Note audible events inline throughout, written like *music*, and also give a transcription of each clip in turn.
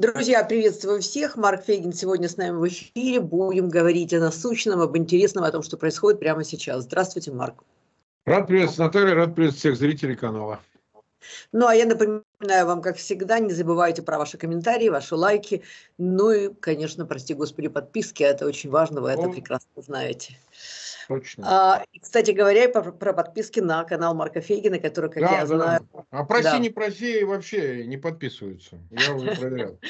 Друзья, приветствую всех. Марк Фейгин сегодня с нами в эфире. Будем говорить о насущном, об интересном, о том, что происходит прямо сейчас. Здравствуйте, Марк. Рад приветствовать, Наталья. Рад приветствовать всех зрителей канала. Ну, а я напоминаю вам, как всегда, не забывайте про ваши комментарии, ваши лайки. Ну и, конечно, прости господи, подписки. Это очень важно, вы это прекрасно знаете. Точно. А, кстати говоря, про, про подписки на канал Марка Фейгина, который, как да, я да, знаю... А проси, да. не проси, вообще не подписываются. Я уже проверял.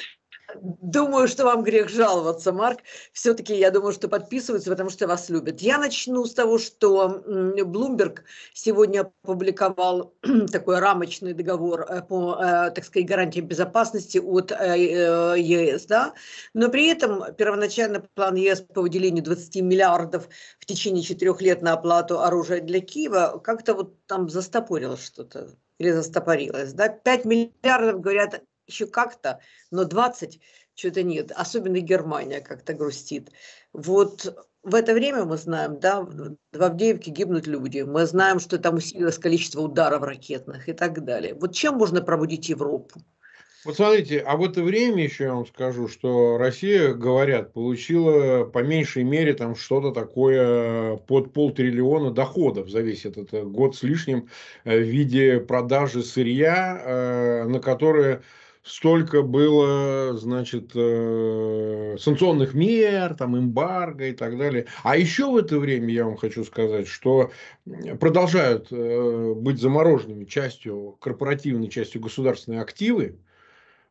Думаю, что вам грех жаловаться, Марк. Все-таки я думаю, что подписываются, потому что вас любят. Я начну с того, что Блумберг сегодня опубликовал *clears throat* такой рамочный договор э, по, э, так сказать, гарантиям безопасности от э, ЕС, да, но при этом первоначально план ЕС по выделению 20 миллиардов в течение четырех лет на оплату оружия для Киева как-то вот там застопорилось что-то или застопорилось, Да? 5 миллиардов, говорят, еще как-то, но 20 что-то нет, особенно Германия как-то грустит. Вот в это время мы знаем, да, в Авдеевке гибнут люди, мы знаем, что там усилилось количество ударов ракетных и так далее. Вот чем можно пробудить Европу? Вот смотрите, а в это время еще я вам скажу, что Россия, говорят, получила по меньшей мере там что-то такое под полтриллиона доходов за весь этот э, год с лишним э, в виде продажи сырья, э, на которое столько было, значит, э, санкционных мер, там, эмбарго и так далее. А еще в это время я вам хочу сказать, что продолжают э, быть замороженными частью, корпоративной частью государственные активы,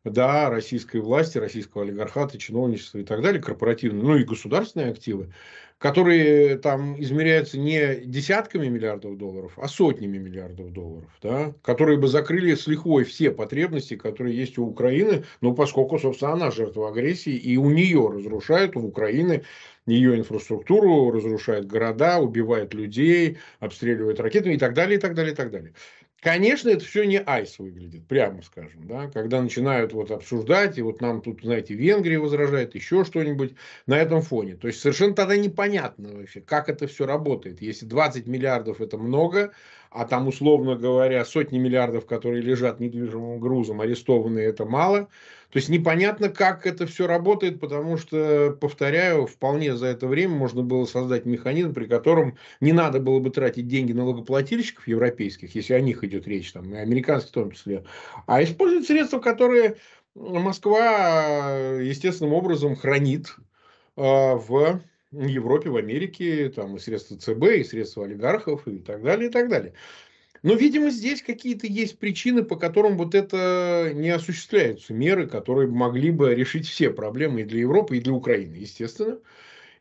да, российской власти, российского олигархата, чиновничества и так далее, корпоративные, ну и государственные активы, которые там измеряются не десятками миллиардов долларов, а сотнями миллиардов долларов, да, которые бы закрыли с лихвой все потребности, которые есть у Украины, но ну, поскольку, собственно, она жертва агрессии, и у нее разрушают, у Украины ее инфраструктуру, разрушают города, убивают людей, обстреливают ракетами и так далее, и так далее. И так далее. Конечно, это все не айс выглядит, прямо скажем, да, когда начинают вот обсуждать, и вот нам тут, знаете, Венгрия возражает, еще что-нибудь на этом фоне. То есть совершенно тогда непонятно вообще, как это все работает. Если 20 миллиардов это много, а там, условно говоря, сотни миллиардов, которые лежат недвижимым грузом, арестованные это мало. То есть непонятно, как это все работает, потому что, повторяю, вполне за это время можно было создать механизм, при котором не надо было бы тратить деньги налогоплательщиков европейских, если о них идет речь, там, и американских в том числе, а использовать средства, которые Москва естественным образом хранит э, в в Европе, в Америке, там и средства ЦБ, и средства олигархов, и так далее, и так далее. Но, видимо, здесь какие-то есть причины, по которым вот это не осуществляются меры, которые могли бы решить все проблемы и для Европы, и для Украины, естественно.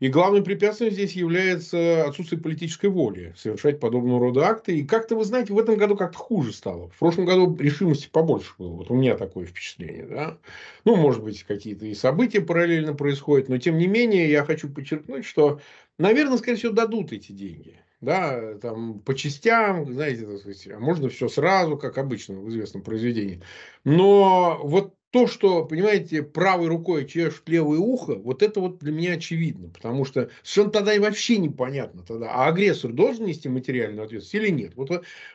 И главным препятствием здесь является отсутствие политической воли совершать подобного рода акты. И как-то, вы знаете, в этом году как-то хуже стало. В прошлом году решимости побольше было. Вот у меня такое впечатление. Да? Ну, может быть, какие-то и события параллельно происходят. Но, тем не менее, я хочу подчеркнуть, что, наверное, скорее всего, дадут эти деньги да, там по частям, знаете, так сказать, а можно все сразу, как обычно в известном произведении. Но вот то, что, понимаете, правой рукой чешет левое ухо, вот это вот для меня очевидно, потому что совершенно тогда и вообще непонятно тогда, а агрессор должен нести материальную ответственность или нет? Вот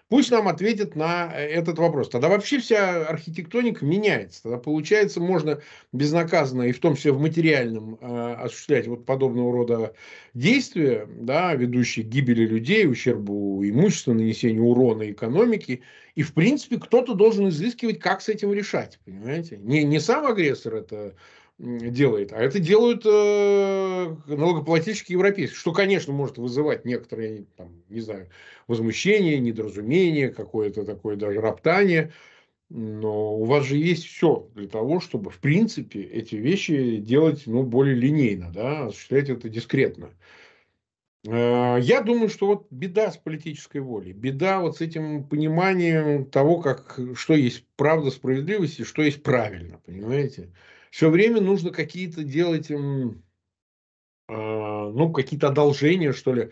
пусть нам ответят на э, этот вопрос. Тогда вообще вся архитектоника меняется. Тогда получается, можно безнаказанно и в том числе в материальном э, осуществлять вот подобного рода действия, да, ведущие к гибели людей, ущербу имущества, нанесению урона экономике, и, в принципе, кто-то должен изыскивать, как с этим решать, понимаете? Не, не сам агрессор это делает, а это делают э, налогоплательщики европейские, что, конечно, может вызывать некоторые, там, не знаю, возмущение, недоразумение, какое-то такое даже роптание, но у вас же есть все для того, чтобы, в принципе, эти вещи делать ну, более линейно, да, осуществлять это дискретно. Э, я думаю, что вот беда с политической волей, беда вот с этим пониманием того, как, что есть правда, справедливость и что есть правильно, понимаете? Все время нужно какие-то делать, эм, э, ну, какие-то одолжения, что ли.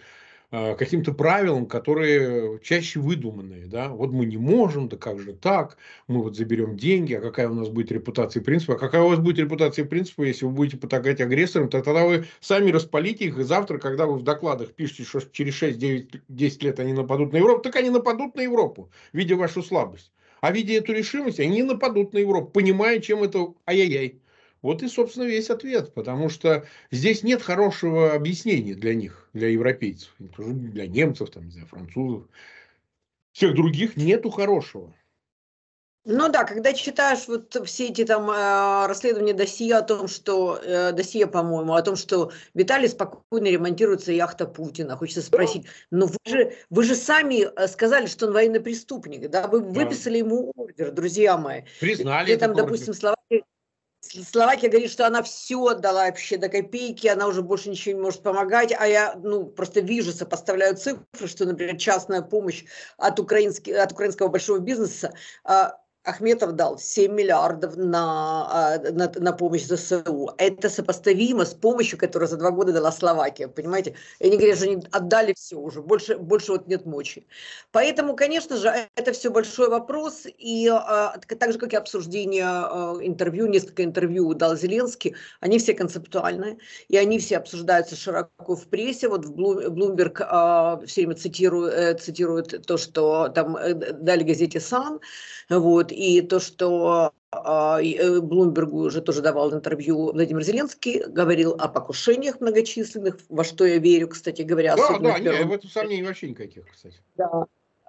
Э, каким-то правилам, которые чаще выдуманные. Да? Вот мы не можем, да как же так, мы вот заберем деньги, а какая у нас будет репутация принципа, а какая у вас будет репутация принципа, если вы будете потакать агрессорам, то тогда вы сами распалите их, и завтра, когда вы в докладах пишете, что через 6, 9, 10 лет они нападут на Европу, так они нападут на Европу, видя вашу слабость. А видя эту решимость, они нападут на Европу, понимая, чем это ай-яй-яй. Вот и, собственно, весь ответ, потому что здесь нет хорошего объяснения для них, для европейцев, для немцев, там, не знаю, французов, всех других нету хорошего. Ну да, когда читаешь вот все эти там э, расследования досье о том, что э, досье, по-моему, о том, что Виталий спокойно ремонтируется яхта Путина, хочется спросить, но вы же вы же сами э, сказали, что он военный преступник, да, вы да. выписали ему ордер, друзья мои. Признали. Где там, допустим, ордер. слова Словакия говорит, что она все отдала вообще до копейки, она уже больше ничего не может помогать, а я ну, просто вижу, сопоставляю цифры, что, например, частная помощь от, украинских, от украинского большого бизнеса а, Ахметов дал 7 миллиардов на, а, на, на помощь ЗСУ. Это сопоставимо с помощью, которую за два года дала Словакия, понимаете? И они говорят, что они отдали все уже, больше, больше вот нет мочи. Поэтому, конечно же, это все большой вопрос, и а, так же, как и обсуждение а, интервью, несколько интервью дал Зеленский, они все концептуальные, и они все обсуждаются широко в прессе. Вот в Блумберг а, все время цитирует, э, цитирует то, что там э, дали газете «Сан», вот, и то, что а, э, Блумбергу уже тоже давал интервью Владимир Зеленский, говорил о покушениях многочисленных, во что я верю, кстати говоря. Да, да, нет, в этом сомнений вообще никаких, кстати. Да,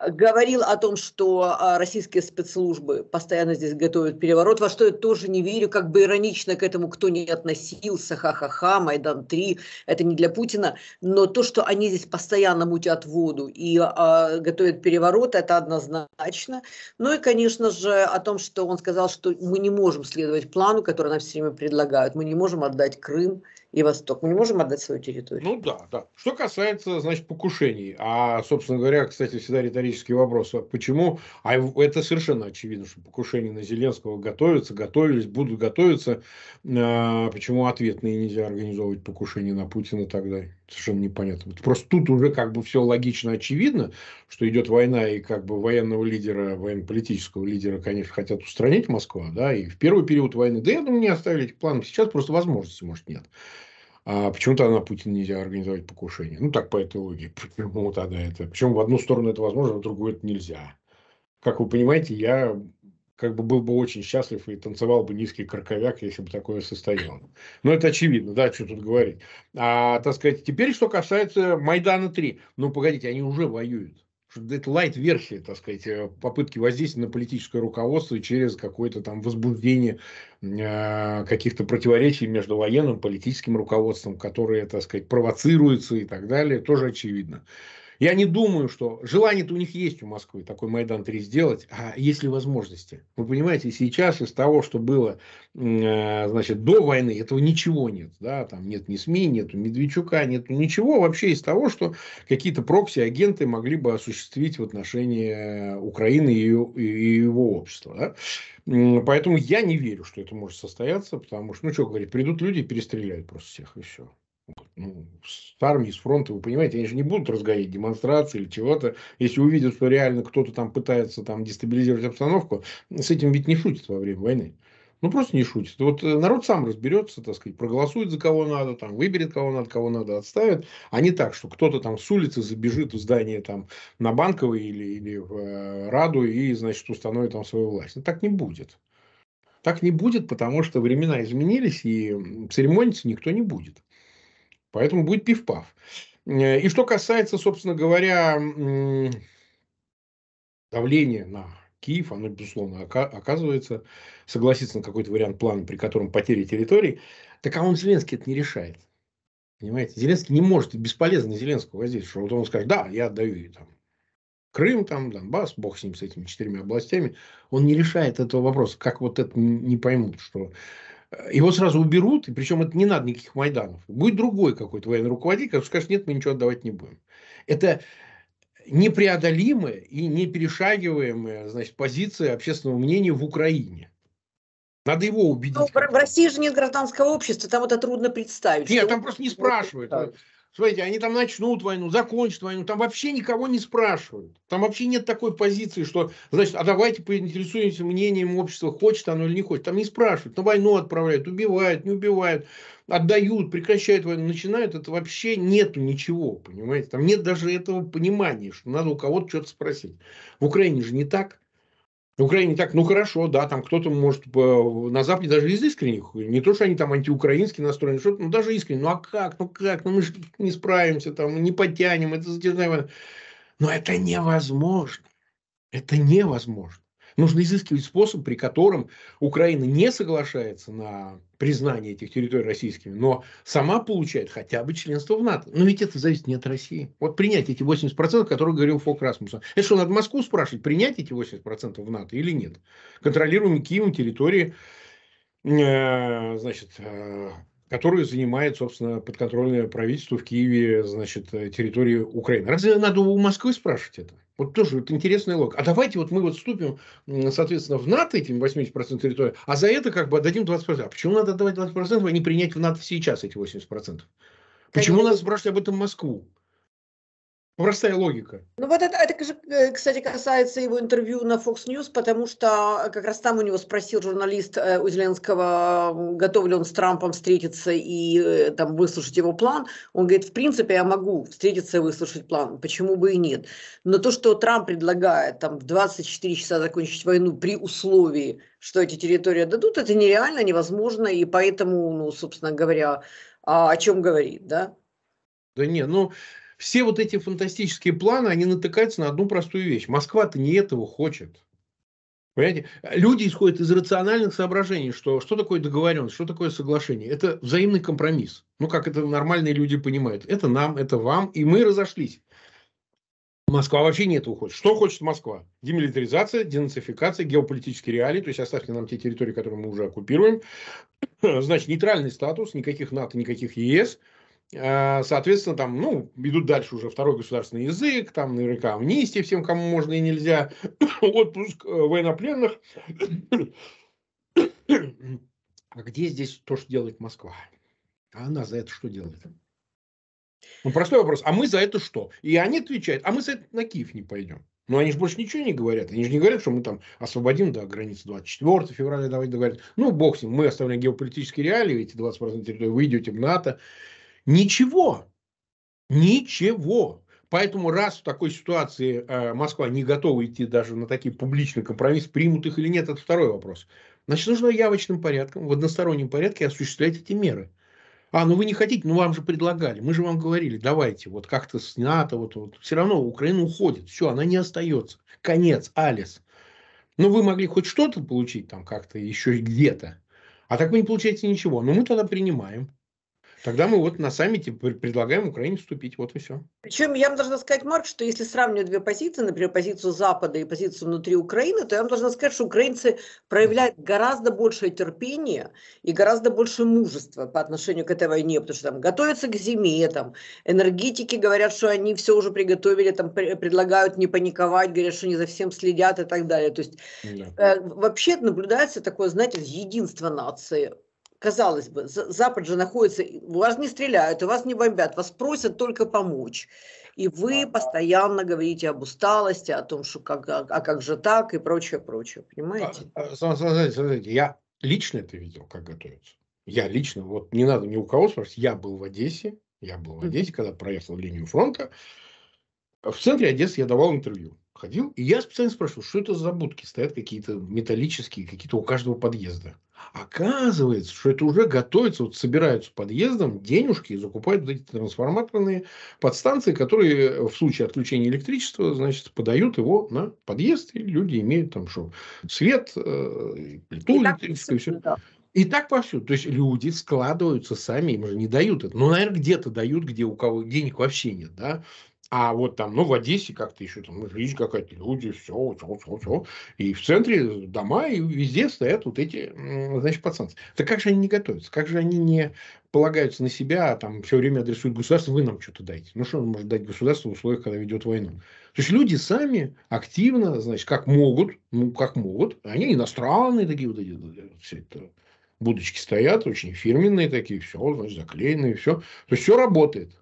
говорил о том, что а, российские спецслужбы постоянно здесь готовят переворот, во что я тоже не верю, как бы иронично к этому кто не относился, ха-ха-ха, Майдан-3, это не для Путина, но то, что они здесь постоянно мутят воду и а, готовят переворот, это однозначно. Ну и, конечно же, о том, что он сказал, что мы не можем следовать плану, который нам все время предлагают, мы не можем отдать Крым, и Восток. Мы не можем отдать свою территорию. Ну да, да. Что касается, значит, покушений, а, собственно говоря, кстати, всегда риторический вопрос, а почему, а это совершенно очевидно, что покушения на Зеленского готовятся, готовились, будут готовиться, а почему ответные нельзя организовывать покушения на Путина тогда? Совершенно непонятно. Просто тут уже как бы все логично очевидно, что идет война, и как бы военного лидера, военно-политического лидера, конечно, хотят устранить Москва, да, и в первый период войны, да я думаю, не оставили этих планов, сейчас просто возможности, может, нет а почему-то на Путина нельзя организовать покушение. Ну, так по этой логике. *laughs* Почему тогда это? Причем в одну сторону это возможно, в другую это нельзя. Как вы понимаете, я как бы был бы очень счастлив и танцевал бы низкий краковяк, если бы такое состояло. Но это очевидно, да, что тут говорить. А, так сказать, теперь, что касается Майдана-3. Ну, погодите, они уже воюют это лайт-версия, так сказать, э, попытки воздействия на политическое руководство через какое-то там возбуждение э, каких-то противоречий между военным и политическим руководством, которые, так сказать, провоцируются и так далее, тоже очевидно. Я не думаю, что желание-то у них есть у Москвы такой Майдан-3 сделать, а есть ли возможности? Вы понимаете, сейчас из того, что было э, значит, до войны, этого ничего нет. Да? Там нет ни СМИ, нет Медведчука, нет ничего вообще из того, что какие-то прокси-агенты могли бы осуществить в отношении э, Украины и, ее, и его общества. Да? Поэтому я не верю, что это может состояться, потому что, ну что говорить, придут люди и перестреляют просто всех, и все. Ну, с армии, с фронта, вы понимаете, они же не будут разгонять демонстрации или чего-то. Если увидят, что реально кто-то там пытается там дестабилизировать обстановку, с этим ведь не шутят во время войны. Ну, просто не шутит. Вот э, народ сам разберется, так сказать, проголосует за кого надо, там, выберет кого надо, кого надо, отставит. А не так, что кто-то там с улицы забежит в здание там на Банковой или, или в э, Раду и, значит, установит там свою власть. Ну, так не будет. Так не будет, потому что времена изменились, и церемониться никто не будет. Поэтому будет пиф-паф. Э, и что касается, собственно говоря, давления на Киев, оно, безусловно, оказывается, согласится на какой-то вариант плана, при котором потери территории, так а он Зеленский это не решает. Понимаете, Зеленский не может, бесполезно Зеленского воздействовать, что он скажет, да, я отдаю там, Крым, там, Донбасс, бог с ним, с этими четырьмя областями, он не решает этого вопроса. Как вот это не поймут, что его сразу уберут, и причем это не надо никаких Майданов. Будет другой какой-то военный руководитель, который скажет, нет, мы ничего отдавать не будем. Это непреодолимая и неперешагиваемая значит, позиция общественного мнения в Украине. Надо его убедить. Ну, в России же нет гражданского общества, там это трудно представить. Нет, там просто не спрашивают. Смотрите, они там начнут войну, закончат войну, там вообще никого не спрашивают. Там вообще нет такой позиции, что, значит, а давайте поинтересуемся мнением общества, хочет оно или не хочет. Там не спрашивают, на войну отправляют, убивают, не убивают, отдают, прекращают войну, начинают. Это вообще нету ничего, понимаете? Там нет даже этого понимания, что надо у кого-то что-то спросить. В Украине же не так. Украине так, ну хорошо, да, там кто-то может э, на Западе даже из искренних, не то, что они там антиукраинские настроены, что ну даже искренне, ну а как, ну как, ну мы же не справимся, там не потянем, это затяжная война. Но это невозможно. Это невозможно. Нужно изыскивать способ, при котором Украина не соглашается на признание этих территорий российскими, но сама получает хотя бы членство в НАТО. Но ведь это зависит не от России. Вот принять эти 80%, о которых говорил Фок Расмусон. Это что, надо Москву спрашивать, принять эти 80% в НАТО или нет? Контролируемые Киевом территории, э, значит, э, которую занимает, собственно, подконтрольное правительство в Киеве, значит, э, территории Украины. Разве надо у Москвы спрашивать это? Вот тоже вот интересная логика. А давайте вот мы вот вступим, соответственно, в НАТО этим 80% территории, а за это как бы отдадим 20%. А почему надо отдавать 20%, а не принять в НАТО сейчас эти 80%? Почему Конечно. надо спрашивать об этом Москву? Простая логика. Ну вот это, это, э, кстати, касается его интервью на Fox News, потому что э, как раз там у него спросил журналист э, у Зеленского, готов ли он с Трампом встретиться и э, там выслушать его план. Он говорит, в принципе, я могу встретиться и выслушать план, почему бы и нет. Но то, что Трамп предлагает там в 24 часа закончить войну при условии, что эти территории дадут, это нереально, невозможно, и поэтому, ну, собственно говоря, а, о чем говорит, да? Да не, ну, все вот эти фантастические планы, они натыкаются на одну простую вещь. Москва-то не этого хочет. Понимаете? Люди исходят из рациональных соображений, что что такое договоренность, что такое соглашение. Это взаимный компромисс. Ну, как это нормальные люди понимают. Это нам, это вам, и мы разошлись. Москва вообще не этого хочет. Что хочет Москва? Демилитаризация, денацификация, геополитические реалии. То есть оставьте нам те территории, которые мы уже оккупируем. *clears throat* Значит, нейтральный статус, никаких НАТО, никаких ЕС – а, соответственно, там, ну, идут дальше уже второй государственный язык, там наверняка амнистия всем, кому можно и нельзя, *coughs* отпуск э, военнопленных. *coughs* А где здесь то, что делает Москва? А она за это что делает? Ну, простой вопрос. А мы за это что? И они отвечают, а мы за это на Киев не пойдем. Но они же больше ничего не говорят. Они же не говорят, что мы там освободим до да, границы 24 февраля, давайте договорим. Ну, бог с ним, мы оставляем геополитические реалии, эти 20% территории, вы идете в НАТО. Ничего. Ничего. Поэтому раз в такой ситуации э, Москва не готова идти даже на такие публичные компромиссы, примут их или нет, это второй вопрос. Значит, нужно явочным порядком, в одностороннем порядке осуществлять эти меры. А, ну вы не хотите, ну вам же предлагали, мы же вам говорили, давайте, вот как-то с НАТО, вот, вот. Все равно Украина уходит, все, она не остается. Конец, Алис. Ну вы могли хоть что-то получить там как-то еще где-то, а так вы не получаете ничего. Но мы тогда принимаем. Тогда мы вот на саммите предлагаем Украине вступить, вот и все. Причем я вам должна сказать, Марк, что если сравнивать две позиции, например, позицию Запада и позицию внутри Украины, то я вам должна сказать, что украинцы проявляют гораздо большее терпение и гораздо больше мужества по отношению к этой войне, потому что там готовятся к зиме, там энергетики говорят, что они все уже приготовили, там предлагают не паниковать, говорят, что не за всем следят и так далее. То есть да. э, вообще наблюдается такое, знаете, единство нации казалось бы, Запад же находится, вас не стреляют, вас не бомбят, вас просят только помочь. И вы постоянно говорите об усталости, о том, что как, а, а как же так и прочее, прочее, понимаете? А, а, смотрите, смотрите, я лично это видел, как готовится. Я лично, вот не надо ни у кого спрашивать, я был в Одессе, я был в Одессе, когда проехал линию фронта. В центре Одессы я давал интервью ходил, и я специально спрашивал, что это за будки стоят какие-то металлические, какие-то у каждого подъезда. Оказывается, что это уже готовится, вот собираются подъездом денежки и закупают вот эти трансформаторные подстанции, которые в случае отключения электричества, значит, подают его на подъезд, и люди имеют там что, свет, э, плиту электрическую, все. И так повсюду. То есть люди складываются сами, им же не дают это. Ну, наверное, где-то дают, где у кого денег вообще нет, да. А вот там, ну, в Одессе как-то еще там, видишь, ну, какая-то люди, все, все, все, все. И в центре дома, и везде стоят вот эти, значит, пацанцы. Так как же они не готовятся? Как же они не полагаются на себя, а там все время адресуют государство, вы нам что-то дайте. Ну, что может дать государство в условиях, когда ведет войну? То есть, люди сами активно, значит, как могут, ну, как могут, они иностранные такие вот эти, э, все это, будочки стоят, очень фирменные такие, все, значит, заклеенные, все. То есть, все работает.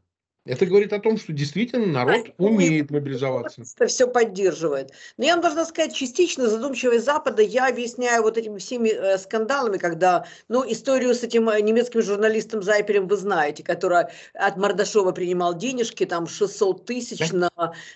Это говорит о том, что действительно народ а умеет мобилизоваться. Это все поддерживает. Но я вам должна сказать, частично задумчивость Запада я объясняю вот этими всеми э, скандалами, когда, ну, историю с этим э, немецким журналистом Зайперем вы знаете, который от Мардашова принимал денежки, там 600 тысяч на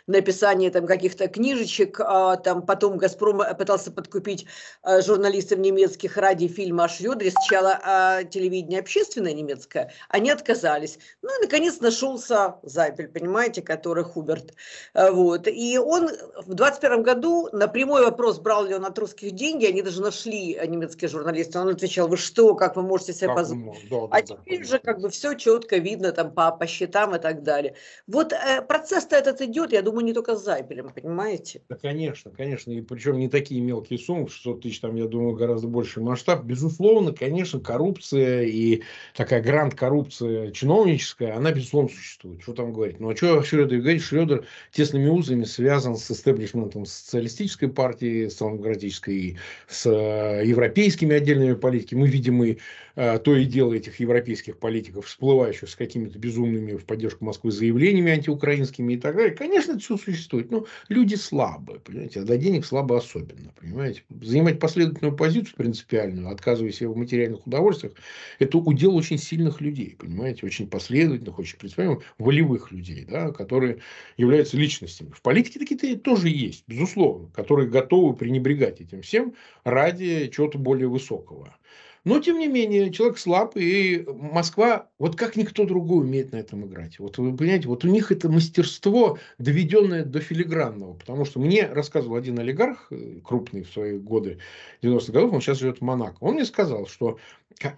написание там каких-то книжечек, а, там потом Газпром э, пытался подкупить а, журналистов немецких ради фильма о Шрёдере, сначала а, телевидение общественное немецкое, они отказались. Ну и, наконец, нашелся Маркуса Зайпель, понимаете, который Хуберт. Э, вот. И он в 21 году на прямой вопрос, брал ли он от русских деньги, они даже нашли немецкие журналисты. Он отвечал, вы что, как вы можете себе как позволить? Да, да, а теперь да, же как бы все четко видно там по, по счетам и так далее. Вот э, процесс-то этот идет, я думаю, не только с Зайпелем, понимаете? Да, конечно, конечно. И причем не такие мелкие суммы, 600 тысяч, там, я думаю, гораздо больше масштаб. Безусловно, конечно, коррупция и такая гранд-коррупция чиновническая, она, безусловно, существует существует. Что там говорить? Ну, а что Шредер говорит? Шредер тесными узами связан с истеблишментом социалистической партии, с демократической, с э, европейскими отдельными политиками. Мы видим и э, то и дело этих европейских политиков, всплывающих с какими-то безумными в поддержку Москвы заявлениями антиукраинскими и так далее. Конечно, это все существует. Но люди слабые, понимаете, а до денег слабо особенно, понимаете. Занимать последовательную позицию принципиальную, отказываясь в материальных удовольствиях, это удел очень сильных людей, понимаете, очень последовательных, очень принципиальных волевых людей, да, которые являются личностями. В политике такие тоже есть, безусловно, которые готовы пренебрегать этим всем ради чего-то более высокого. Но, тем не менее, человек слаб, и Москва, вот как никто другой, умеет на этом играть. Вот вы понимаете, вот у них это мастерство, доведенное до филигранного. Потому что мне рассказывал один олигарх, э, крупный в свои годы 90-х годов, он сейчас живет в Монако. Он мне сказал, что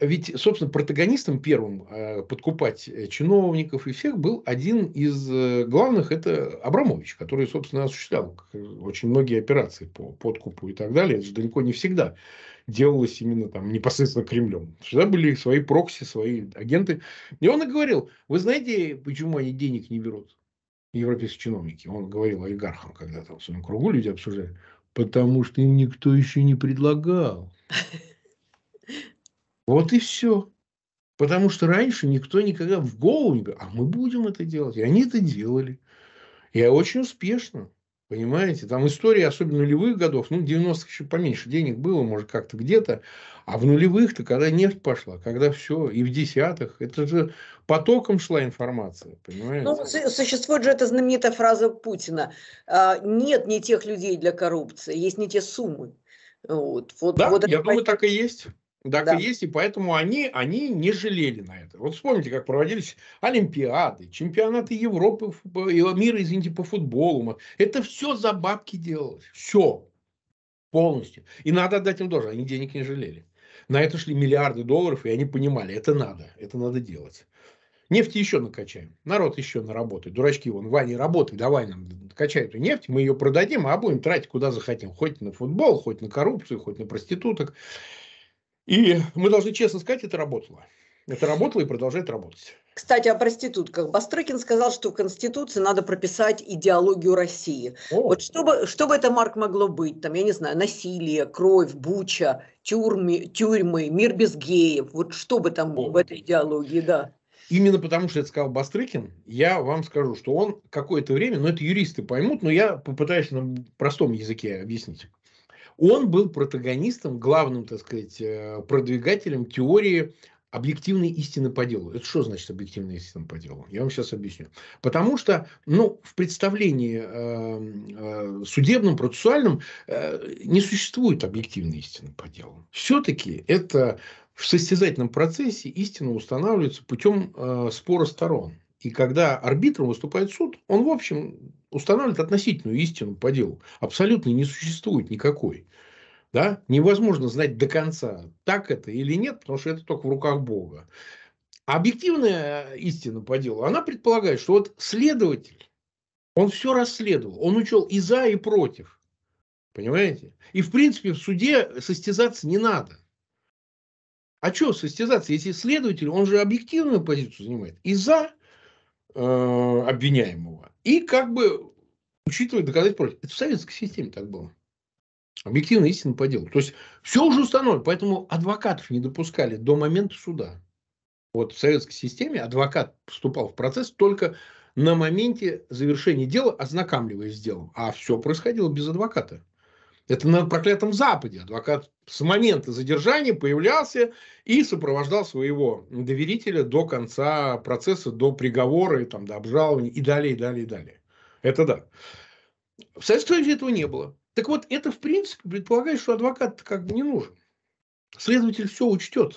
ведь, собственно, протагонистом первым э, подкупать э, чиновников и всех был один из главных, это Абрамович, который, собственно, осуществлял очень многие операции по подкупу и так далее. Это же далеко не всегда делалось именно там непосредственно Кремлем. Всегда были свои прокси, свои агенты. И он и говорил, вы знаете, почему они денег не берут? Европейские чиновники. Он говорил олигархам когда там в своем кругу люди обсуждали. Потому что им никто еще не предлагал. *laughs* Вот и все. Потому что раньше никто никогда в голову не говорил, а мы будем это делать. И они это делали. И очень успешно. Понимаете, там история, особенно нулевых годов, ну, 90-х еще поменьше денег было, может, как-то где-то, а в нулевых-то, когда нефть пошла, когда все, и в десятых, это же потоком шла информация, ну, понимаете? Ну, существует же эта знаменитая фраза Путина, «А, нет не тех людей для коррупции, есть не те суммы. Вот, вот, да, вот я это... думаю, так и есть. Так да. и есть, и поэтому они, они не жалели на это. Вот вспомните, как проводились Олимпиады, чемпионаты Европы, мира, извините, по футболу. Это все за бабки делалось. Все. Полностью. И надо отдать им должное. Они денег не жалели. На это шли миллиарды долларов, и они понимали, это надо, это надо делать. Нефти еще накачаем, народ еще наработает. Дурачки, вон, Ваня, работай, давай нам качай эту нефть, мы ее продадим, а будем тратить куда захотим. Хоть на футбол, хоть на коррупцию, хоть на проституток. И мы должны честно сказать, это работало. Это работало и продолжает работать. Кстати, о проститутках. Бастрыкин сказал, что в Конституции надо прописать идеологию России. О. Вот чтобы, чтобы это, Марк, могло быть? Там, я не знаю, насилие, кровь, буча, тюрьмы, тюрьмы мир без геев. Вот что бы там было в этой идеологии, да. Именно потому, что это сказал Бастрыкин, я вам скажу, что он какое-то время, ну это юристы поймут, но я попытаюсь на простом языке объяснить. Он был протагонистом, главным, так сказать, э, продвигателем теории объективной истины по делу. Это что значит объективная истина по делу? Я вам сейчас объясню. Потому что ну, в представлении э, э, судебном, процессуальном э, не существует объективной истины по делу. Все-таки это в состязательном процессе истина устанавливается путем э, спора сторон. И когда арбитром выступает суд, он, в общем, устанавливает относительную истину по делу. Абсолютно не существует никакой. Да? Невозможно знать до конца, так это или нет, потому что это только в руках Бога. А объективная истина по делу, она предполагает, что вот следователь, он все расследовал, он учел и за, и против. Понимаете? И, в принципе, в суде состязаться не надо. А что состязаться, если следователь, он же объективную позицию занимает. И за, Э, обвиняемого. И как бы учитывать, доказательства. Это в советской системе так было. Объективно истина по делу. То есть все уже установлено, поэтому адвокатов не допускали до момента суда. Вот в советской системе адвокат поступал в процесс только на моменте завершения дела, ознакомливаясь с делом. А все происходило без адвоката. Это на проклятом Западе. Адвокат с момента задержания появлялся и сопровождал своего доверителя до конца процесса, до приговора, и, там, до обжалования и далее, и далее, и далее. Это да. В Советском Союзе этого не было. Так вот, это в принципе предполагает, что адвокат как бы не нужен. Следователь все учтет.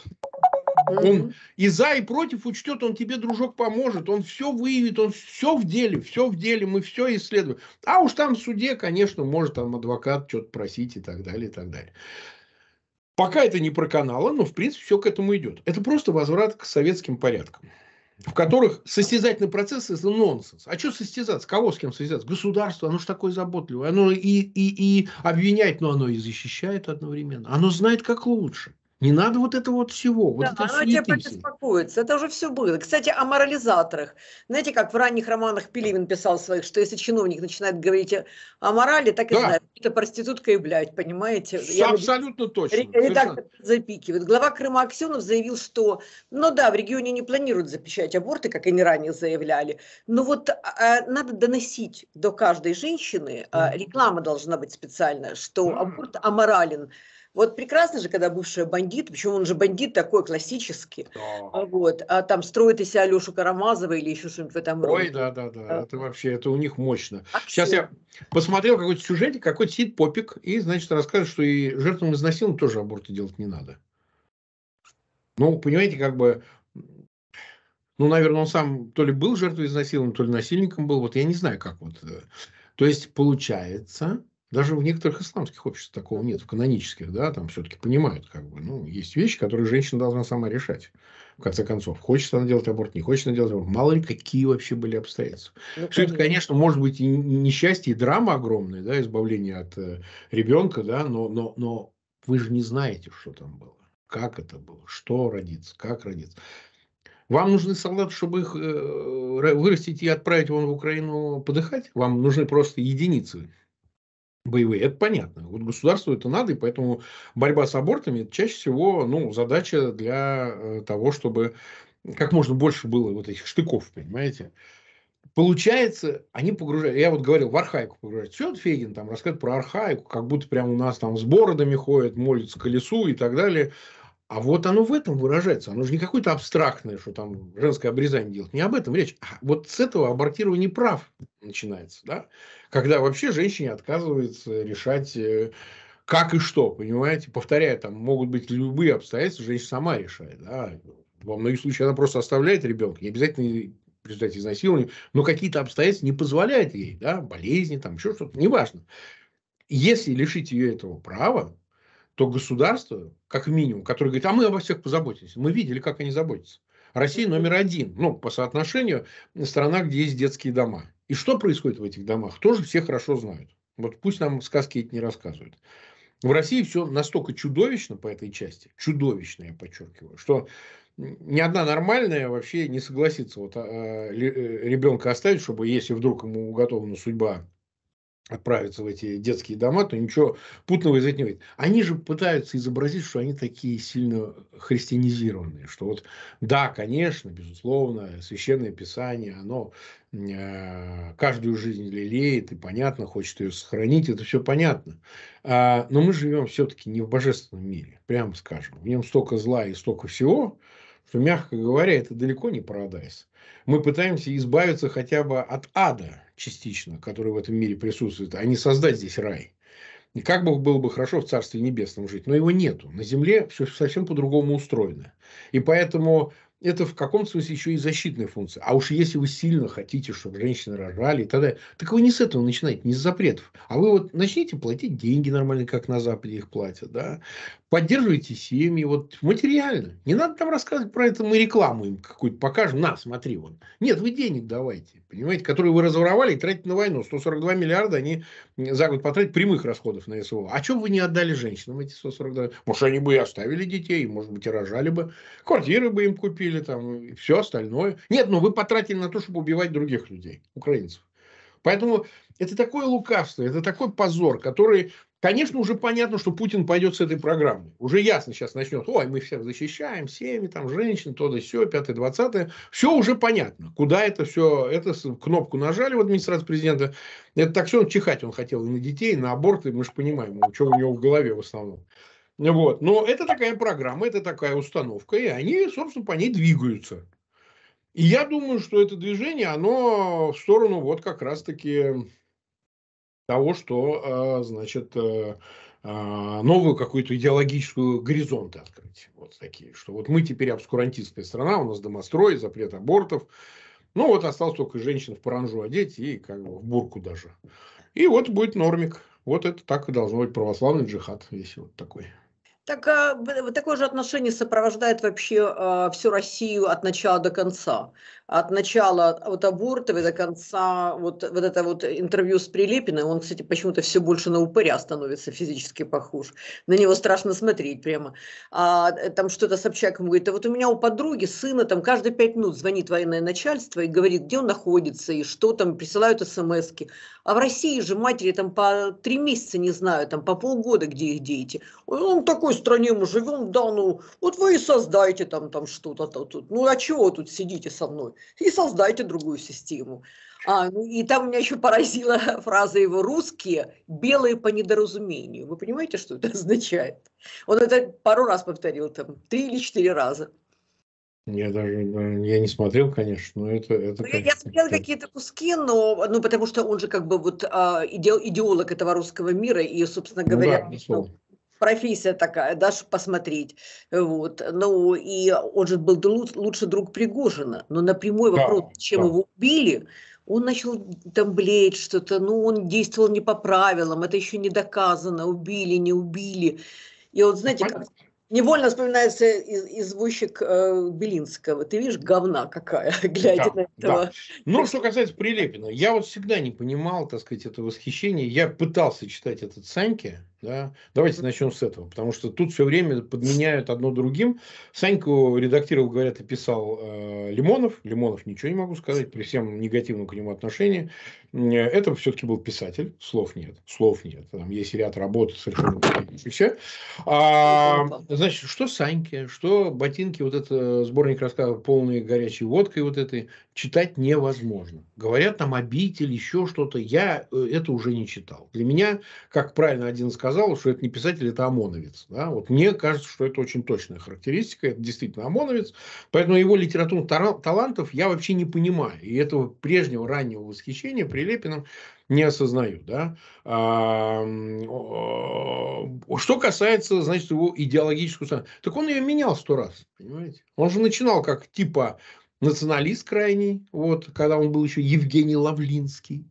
Он и за, и против учтет, он тебе, дружок, поможет, он все выявит, он все в деле, все в деле, мы все исследуем. А уж там в суде, конечно, может там адвокат что-то просить и так далее, и так далее. Пока это не про каналы, но, в принципе, все к этому идет. Это просто возврат к советским порядкам в которых состязательный процесс – это нонсенс. А что состязаться? Кого с кем состязаться? Государство, оно же такое заботливое. Оно и, и, и обвиняет, но оно и защищает одновременно. Оно знает, как лучше. Не надо вот этого вот всего. Вот да, это она тебя беспокоится. Это уже все было. Кстати, о морализаторах. Знаете, как в ранних романах Пелевин писал своих, что если чиновник начинает говорить о морали, так и да. знает, это проститутка и блядь, понимаете? Я абсолютно люблю... точно. Редактор Совершенно. запикивает. Глава Крыма Аксенов заявил, что, ну да, в регионе не планируют запрещать аборты, как они ранее заявляли, но вот а, а надо доносить до каждой женщины, а, реклама должна быть специальная, что аборт аморален. Вот прекрасно же, когда бывший бандит, причем он же бандит такой классический, да. А вот, а там строит из себя Алешу Карамазова или еще что-нибудь в этом роде. Ой, да, да, да, а. это вообще, это у них мощно. А Сейчас все. я посмотрел какой-то сюжетик, какой-то сидит попик, и, значит, рассказывает, что и жертвам изнасилования тоже аборты делать не надо. Ну, понимаете, как бы ну, наверное, он сам то ли был жертвой изнасилования, то ли насильником был. Вот я не знаю, как вот. Э, то есть получается, даже в некоторых исламских обществах такого нет, в канонических, да, там все-таки понимают, как бы, ну, есть вещи, которые женщина должна сама решать, в конце концов. Хочет она делать аборт, не хочет она делать аборт. Мало ли, какие вообще были обстоятельства. Ну, все это, конечно, может быть и несчастье, и драма огромная, да, избавление от э, ребенка, да, но, но, но вы же не знаете, что там было, как это было, что родится, как родится. Вам нужны солдаты, чтобы их э, вырастить и отправить вон в Украину подыхать? Вам нужны просто единицы боевые. Это понятно. Вот государству это надо, и поэтому борьба с абортами это чаще всего ну, задача для э, того, чтобы как можно больше было вот этих штыков, понимаете? Получается, они погружают, я вот говорил, в архаику погружают. Все, Фегин там рассказывает про архаику, как будто прям у нас там с бородами ходят, молятся колесу и так далее. А вот оно в этом выражается. Оно же не какое-то абстрактное, что там женское обрезание делать. Не об этом речь. А вот с этого абортирование прав начинается. Да? Когда вообще женщине отказывается решать э, как и что, понимаете? Повторяю, там могут быть любые обстоятельства, женщина сама решает. Да? Во многих случаях она просто оставляет ребенка. Не обязательно в результате изнасилования, но какие-то обстоятельства не позволяют ей, да, болезни, там еще что-то, неважно. Если лишить ее этого права, то государство, как минимум, которое говорит, а мы обо всех позаботимся. Мы видели, как они заботятся. Россия номер один, ну, по соотношению, страна, где есть детские дома. И что происходит в этих домах, тоже все хорошо знают. Вот пусть нам сказки эти не рассказывают. В России все настолько чудовищно по этой части, чудовищно, я подчеркиваю, что ни одна нормальная вообще не согласится вот, а, а э, ребенка оставить, чтобы, если вдруг ему уготована судьба отправиться в эти детские дома, то ничего путного из этого нет. Они же пытаются изобразить, что они такие сильно христианизированные, что вот да, конечно, безусловно, священное писание, оно э, каждую жизнь лелеет и понятно, хочет ее сохранить, это все понятно. А, но мы живем все-таки не в божественном мире, прямо скажем. В нем столько зла и столько всего, что, мягко говоря, это далеко не парадайз мы пытаемся избавиться хотя бы от ада частично, который в этом мире присутствует, а не создать здесь рай. И как бы было бы хорошо в Царстве Небесном жить, но его нету. На Земле все совсем по-другому устроено. И поэтому это в каком смысле еще и защитная функция. А уж если вы сильно хотите, чтобы женщины рожали и так далее, так вы не с этого начинаете, не с запретов. А вы вот начните платить деньги нормально, как на Западе их платят, да, поддерживайте семьи, вот материально. Не надо там рассказывать про это, мы рекламу им какую-то покажем, на, смотри, вот. Нет, вы денег давайте, понимаете, которые вы разворовали и тратите на войну. 142 миллиарда они за год потратят прямых расходов на СВО. А чем вы не отдали женщинам эти 142? Может, они бы и оставили детей, может быть, и рожали бы. Квартиры бы им купили убили, там, и все остальное. Нет, но ну вы потратили на то, чтобы убивать других людей, украинцев. Поэтому это такое лукавство, это такой позор, который, конечно, уже понятно, что Путин пойдет с этой программой. Уже ясно сейчас начнет, ой, мы всех защищаем, семьи, там, женщин, то да все, пятое, двадцатое. Все уже понятно, куда это все, это кнопку нажали в администрации президента. Это так все, он чихать он хотел и на детей, и на аборты, мы же понимаем, что у него в голове в основном. Вот. Но это такая программа, это такая установка, и они, собственно, по ней двигаются. И я думаю, что это движение, оно в сторону вот как раз-таки того, что, э, значит, э, э, новую какую-то идеологическую горизонт открыть. Вот такие, что вот мы теперь обскурантистская страна, у нас домострой, запрет абортов. Ну, вот осталось только женщин в паранжу одеть и как бы в бурку даже. И вот будет нормик. Вот это так и должно быть православный джихад, если вот такой. Так, а, такое же отношение сопровождает вообще а, всю Россию от начала до конца. От начала от Абуртовой до конца вот, вот это вот интервью с Прилепиной, он, кстати, почему-то все больше на упыря становится физически похож. На него страшно смотреть прямо. А, э, там что-то Собчак ему говорит, а вот у меня у подруги сына там каждые пять минут звонит военное начальство и говорит, где он находится и что там, присылают смс -ки. А в России же матери там по три месяца, не знаю, там по полгода, где их дети. ну, в такой стране мы живем, да, ну, вот вы и создайте там, там что-то тут. Ну, а чего тут сидите со мной? И создайте другую систему. А, ну, и там меня еще поразила *laughs* фраза его «русские, белые по недоразумению». Вы понимаете, что это *laughs* означает? Он это пару раз повторил, там, три или четыре раза. Я даже э, я не смотрел, конечно, но это это. Ну, конечно, я смотрел какие-то куски, но ну потому что он же как бы вот а, иде, идеолог этого русского мира и, собственно ну говоря, ну, да, ну, профессия такая, да, чтобы посмотреть, вот. Ну и он же был лучший друг Пригожина, но на прямой вопрос, да, чем да. его убили, он начал там блеять что-то, ну он действовал не по правилам, это еще не доказано, убили, не убили. И вот ну, знаете, как Невольно вспоминается извозчик э, Белинского. Ты видишь, говна какая, *laughs* глядя да, на этого. Да. Ну а что касается Прилепина, я вот всегда не понимал, так сказать, это восхищение. Я пытался читать этот Саньки, да? Давайте начнем с этого, потому что тут все время подменяют одно другим. Саньку редактировал, говорят, и писал э, Лимонов. Лимонов ничего не могу сказать, при всем негативном к нему отношении. Это все-таки был писатель, слов нет, слов нет. Там есть ряд работ совершенно и все. А, значит, что Саньке, что ботинки, вот этот э, сборник рассказов полный горячей водкой вот этой, читать невозможно. Говорят там обитель, еще что-то. Я э, это уже не читал. Для меня, как правильно один сказал, что это не писатель, это ОМОНовец. Да? Вот мне кажется, что это очень точная характеристика. Это действительно ОМОНовец. Поэтому его литературных талантов я вообще не понимаю. И этого прежнего раннего восхищения Прилепиным не осознаю. Да? А, что касается значит, его идеологического... Так он ее менял сто раз. Понимаете? Он же начинал как типа националист крайний, вот, когда он был еще Евгений Лавлинский,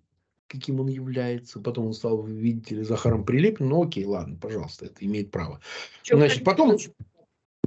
каким он является. Потом он стал, видите ли, Захаром Прилепин. Ну, окей, ладно, пожалуйста, это имеет право. Чем Значит, потом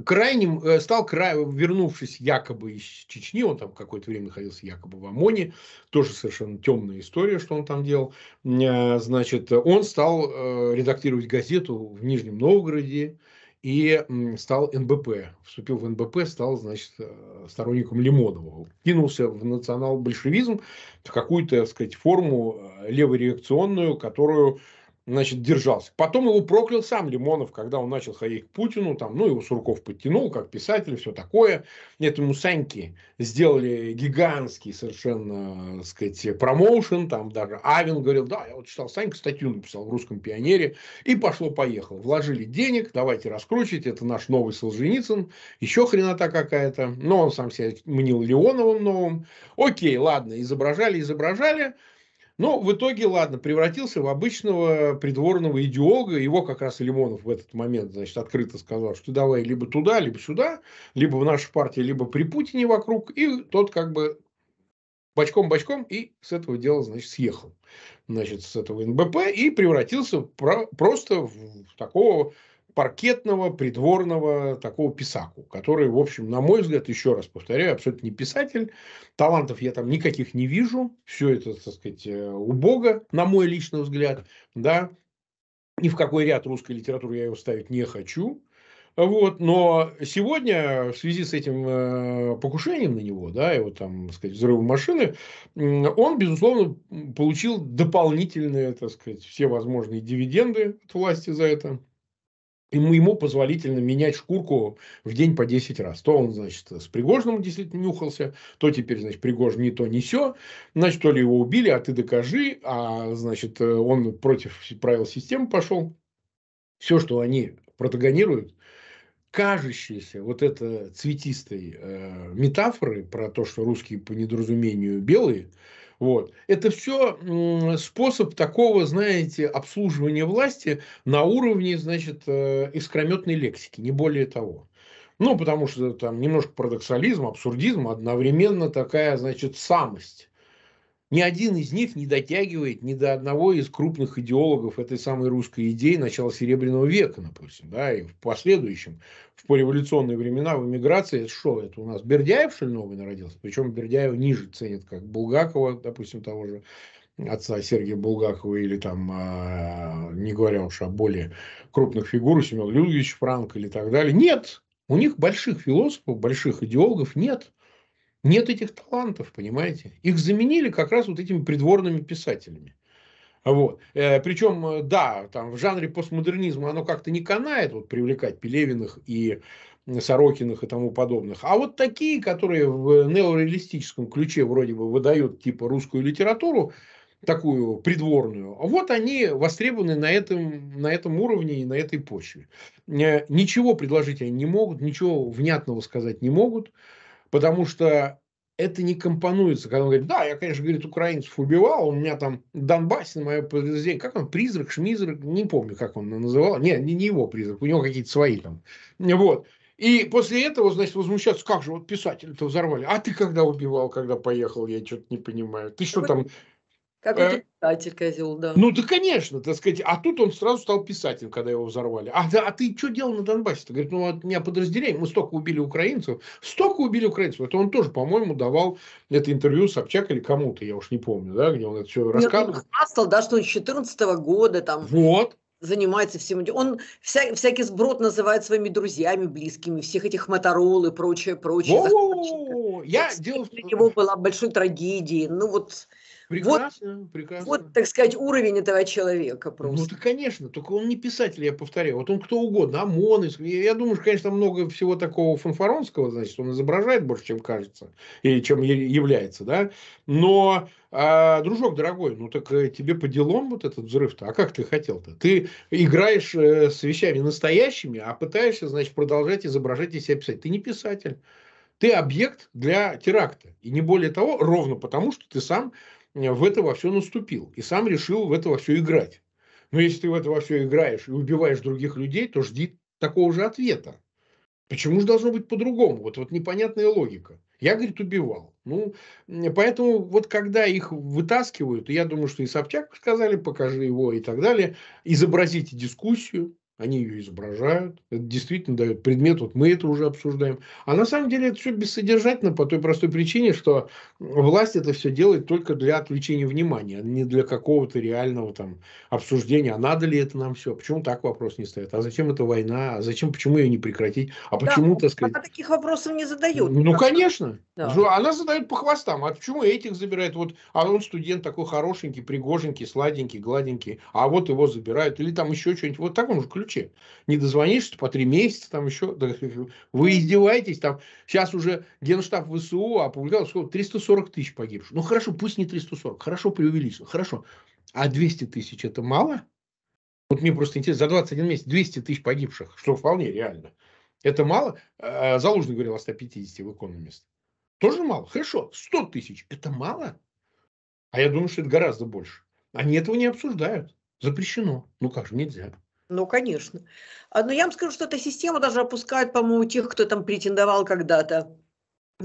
крайним э, стал край, вернувшись якобы из Чечни, он там какое-то время находился якобы в ОМОНе, тоже совершенно темная история, что он там делал. Э, значит, он стал э, редактировать газету в Нижнем Новгороде, и стал НБП. Вступил в НБП, стал, значит, э, сторонником Лимонова. Кинулся в национал-большевизм, в какую-то, так сказать, форму э, левореакционную, которую значит, держался. Потом его проклял сам Лимонов, когда он начал ходить к Путину, там, ну, его Сурков подтянул, как писатель, все такое. Этому Саньке сделали гигантский совершенно, так э, сказать, промоушен, там даже Авен говорил, да, я вот читал Санька, статью написал в «Русском пионере», и пошло-поехало. Вложили денег, давайте раскручивать, это наш новый Солженицын, еще хренота какая-то, но он сам себя мнил Леоновым новым. Окей, ладно, изображали, изображали, но в итоге, ладно, превратился в обычного придворного идеолога. Его как раз Лимонов в этот момент, значит, открыто сказал, что давай либо туда, либо сюда, либо в нашу партию, либо при Путине вокруг. И тот как бы бочком-бочком и с этого дела, значит, съехал. Значит, с этого НБП и превратился просто в такого паркетного, придворного такого писаку, который, в общем, на мой взгляд, еще раз повторяю, абсолютно не писатель, талантов я там никаких не вижу, все это, так сказать, э, убого, на мой личный взгляд, да, ни в какой ряд русской литературы я его ставить не хочу, вот, но сегодня в связи с этим э, покушением на него, да, его там, так сказать, взрывом машины, он, безусловно, получил дополнительные, так сказать, все возможные дивиденды от власти за это ему, ему позволительно менять шкурку в день по 10 раз. То он, значит, с Пригожным действительно нюхался, то теперь, значит, Пригожин не то, не все. Значит, то ли его убили, а ты докажи, а, значит, э, он против правил системы пошел. Все, что они протагонируют, кажущиеся вот это цветистой э, метафоры про то, что русские по недоразумению белые – вот. Это все способ такого, знаете, обслуживания власти на уровне, значит, э, искрометной лексики, не более того. Ну, потому что там немножко парадоксализм, абсурдизм, одновременно такая, значит, самость ни один из них не дотягивает ни до одного из крупных идеологов этой самой русской идеи начала Серебряного века, допустим, да, и в последующем, в пореволюционные времена, в эмиграции, это что, это у нас Бердяев, что ли, новый народился? Причем Бердяева ниже ценят, как Булгакова, допустим, того же отца Сергея Булгакова или там, а, не говоря уж о более крупных фигурах, Семен Людович Франк или так далее. Нет, у них больших философов, больших идеологов нет. Нет этих талантов, понимаете? Их заменили как раз вот этими придворными писателями. Вот. Э, Причем, э, да, там в жанре постмодернизма оно как-то не канает вот, привлекать Пелевиных и Сорокиных и тому подобных. А вот такие, которые в неореалистическом ключе вроде бы выдают типа русскую литературу, такую придворную, вот они востребованы на этом, на этом уровне и на этой почве. Э, ничего предложить они не могут, ничего внятного сказать не могут потому что это не компонуется. Когда он говорит, да, я, конечно, говорит, украинцев убивал, у меня там Донбассе, мое подразделение, как он, призрак, шмизрак, не помню, как он называл. Не, не, не его призрак, у него какие-то свои там. Вот. И после этого, значит, возмущаться, как же вот писателя-то взорвали. А ты когда убивал, когда поехал, я что-то не понимаю. Ты что там, как э, писатель козел, да. Ну, да, конечно, так сказать. А тут он сразу стал писателем, когда его взорвали. А, да, а ты что делал на Донбассе? Ты говорит, ну, от меня подразделение, мы столько убили украинцев. Столько убили украинцев. Это он тоже, по-моему, давал это интервью Собчак или кому-то, я уж не помню, да, где он это все Нет, ну, рассказывал. Он ну, хвастал, да, что он с 14 -го года там. Вот занимается всем. этим. Он вся, всякий сброд называет своими друзьями, близкими, всех этих Моторол и прочее, прочее. О, я делал... Для него была большой трагедией. Ну вот Прекрасно, вот, прекрасно. Вот, так сказать, уровень этого человека ну, просто. Ну, да, конечно, только он не писатель, я повторяю. Вот он кто угодно, ОМОН. Я, я думаю, что, конечно, много всего такого фанфаронского, значит, он изображает больше, чем кажется, или чем является, да. Но, а, дружок дорогой, ну так э, тебе по делам вот этот взрыв-то, а как ты хотел-то? Ты играешь э, с вещами настоящими, а пытаешься, значит, продолжать изображать из себя писать. Ты не писатель. Ты объект для теракта. И не более того, ровно потому, что ты сам Э, в это во все наступил и сам решил в это во все играть. Но если ты в это во все играешь и убиваешь других людей, то жди такого же ответа. Почему же должно быть по-другому? Вот, вот непонятная логика. Я, говорит, убивал. Ну, поэтому вот когда их вытаскивают, я думаю, что и Собчак сказали, покажи его и так далее, изобразите дискуссию, они ее изображают, это действительно дает предмет, вот мы это уже обсуждаем. А на самом деле это все бессодержательно по той простой причине, что власть это все делает только для отвлечения внимания, а не для какого-то реального там обсуждения, а надо ли это нам все, почему так вопрос не стоит, а зачем эта война, а зачем, почему ее не прекратить, а почему, да, ну, так сказать... таких вопросов не задают. Ну, конечно. Да. Она задает по хвостам. А почему этих забирает? Вот, а он студент такой хорошенький, пригоженький, сладенький, гладенький. А вот его забирают. Или там еще что-нибудь. Вот в таком же ключе. Не дозвонишься по три месяца, там еще. *laughs* Вы издеваетесь. Там сейчас уже генштаб ВСУ опубликовал, что 340 тысяч погибших. Ну хорошо, пусть не 340. Хорошо, преувеличил. Хорошо. А 200 тысяч это мало? Вот мне просто интересно, за 21 месяц 200 тысяч погибших, что вполне реально. Это мало. А, а, Залужный говорил о 150 в «Экономист». Тоже мало? Хорошо, 100 тысяч. Это мало? А я думаю, что это гораздо больше. Они этого не обсуждают. Запрещено. Ну как же, нельзя. Ну, конечно. А, Но ну, я вам скажу, что эта система даже опускает, по-моему, тех, кто там претендовал когда-то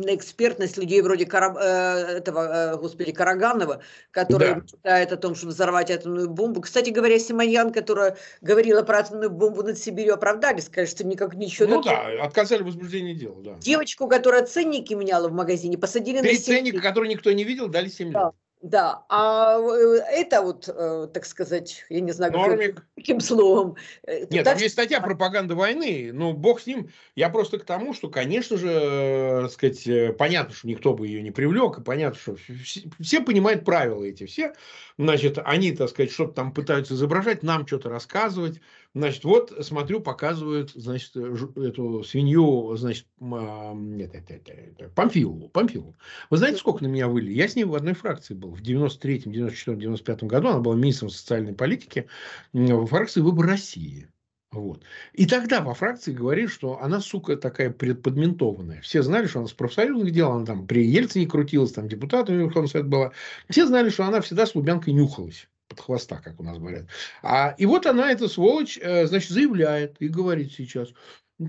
на экспертность людей вроде Караб... Э, этого, э, господи, Караганова, который да. мечтает о том, чтобы взорвать атомную бомбу. Кстати говоря, Симоньян, которая говорила про атомную бомбу над Сибирью, оправдали, сказали, что никак ничего... Ну такого. да, отказали возбуждение дела, да. Девочку, которая ценники меняла в магазине, посадили Три на три ценника, которые никто не видел, дали 7 да. лет. Да, а э, это вот, э, так сказать, я не знаю, Нормик. каким словом. Э, Нет, Туда... там есть статья пропаганда войны, но бог с ним. Я просто к тому, что, конечно же, так сказать, понятно, что никто бы ее не привлек, и понятно, что все, все понимают правила эти все. Значит, они, так сказать, что-то там пытаются изображать, нам что-то рассказывать. Значит, вот, смотрю, показывают, значит, эту свинью, значит, нет, это, это, это, Памфилову, Памфилову. Вы знаете, сколько на меня выли? Я с ним в одной фракции был. В 93-м, 94-м, 95-м году она была министром социальной политики в фракции «Выбор России». Вот. И тогда во фракции говорили, что она, сука, такая предподментованная. Все знали, что она с профсоюзных дел, она там при Ельцине крутилась, там депутатами Верховного Совета была. Все знали, что она всегда с Лубянкой нюхалась под хвоста, как у нас говорят. А, и вот она, эта сволочь, э, значит, заявляет и говорит сейчас,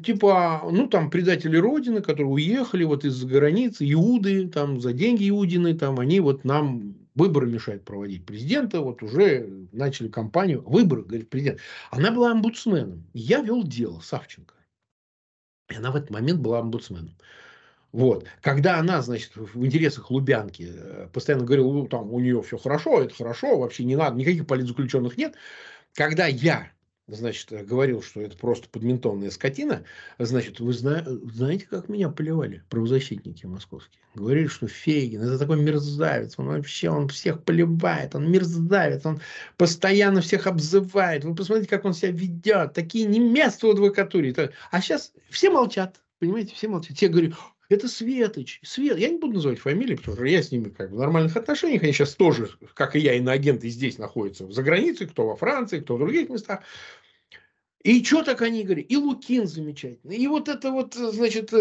типа, ну, там, предатели Родины, которые уехали вот из-за границы, иуды, там, за деньги иудины, там, они вот нам выборы мешают проводить президента, вот уже начали кампанию, выборы, говорит президент. Она была омбудсменом, я вел дело Савченко. И она в этот момент была омбудсменом. Вот. Когда она, значит, в интересах Лубянки э, постоянно говорила, ну, там, у нее все хорошо, это хорошо, вообще не надо, никаких политзаключенных нет. Когда я, значит, говорил, что это просто подментонная скотина, значит, вы зна- знаете, как меня поливали правозащитники московские? Говорили, что Фейгин, это такой мерзавец, он вообще, он всех поливает, он мерзавец, он постоянно всех обзывает, вы посмотрите, как он себя ведет, такие не места в адвокатуре. А сейчас все молчат, понимаете, все молчат. Те говорят, это Светоч. Свет. Я не буду называть фамилии, потому что я с ними как в нормальных отношениях. Они сейчас тоже, как и я, иноагенты здесь находятся. За границей, кто во Франции, кто в других местах. И что так они говорят? И Лукин замечательный. И вот это вот, значит, э,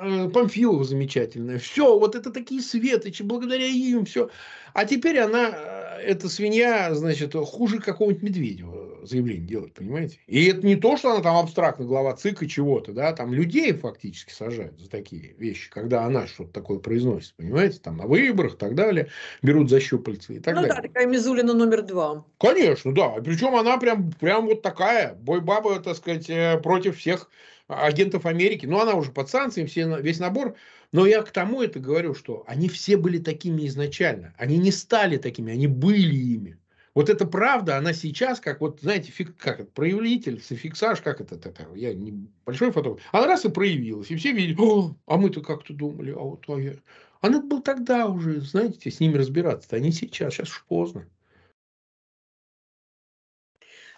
э, Памфилов замечательная. Все, вот это такие светочи, благодаря им все. А теперь она, э, эта свинья, значит, хуже какого-нибудь Медведева заявление делать, понимаете? И это не то, что она там абстрактно глава ЦИК и чего-то, да, там людей фактически сажают за такие вещи, когда она что-то такое произносит, понимаете, там на выборах и так далее, берут за щупальцы и так ну, далее. Ну да, такая Мизулина номер два. Конечно, да, причем она прям, прям вот такая, бой-баба, так сказать, э, против всех агентов Америки, ну она уже под санкциями, все, весь набор, но я к тому это говорю, что они все были такими изначально, они не стали такими, они были ими. Вот эта правда, она сейчас, как вот, знаете, фик, как это, проявитель, фиксаж, как это, это я не большой фотограф, она раз и проявилась, и все видели, О, а мы-то как-то думали, а вот а я... А надо было тогда уже, знаете, с ними разбираться-то, а не сейчас, сейчас уж поздно.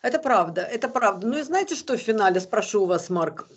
Это правда, это правда. Ну и знаете, что в финале спрошу у вас, Марк?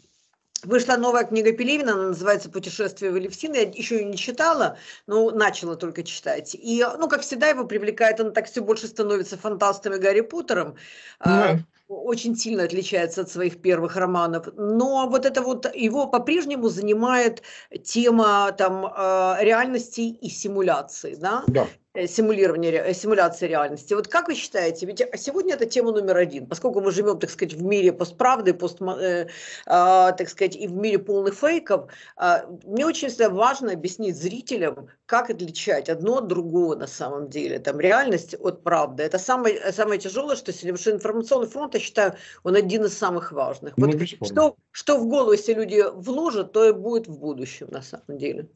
Вышла новая книга Пелевина, она называется «Путешествие в Элевсин». Я еще ее не читала, но начала только читать. И, ну, как всегда, его привлекает, он так все больше становится фантастом и Гарри Поттером. mm Очень сильно отличается от своих первых романов. Но вот это вот, его по-прежнему занимает тема там а, реальности и симуляции, да? Да. Э, симулирования, э, симуляции реальности. Вот как вы считаете, ведь а, сегодня это тема номер один, поскольку мы живем, так сказать, в мире постправды, пост, э, э, так сказать, и в мире полных фейков, э, мне очень всегда важно объяснить зрителям, как отличать одно от другого на самом деле, там, реальность от правды. Это самое, самое тяжелое, что сегодня, потому что информационный фронт, я считаю, он один из самых важных. Ну, вот, что, что в голову, если люди вложат, то и будет в будущем на самом деле.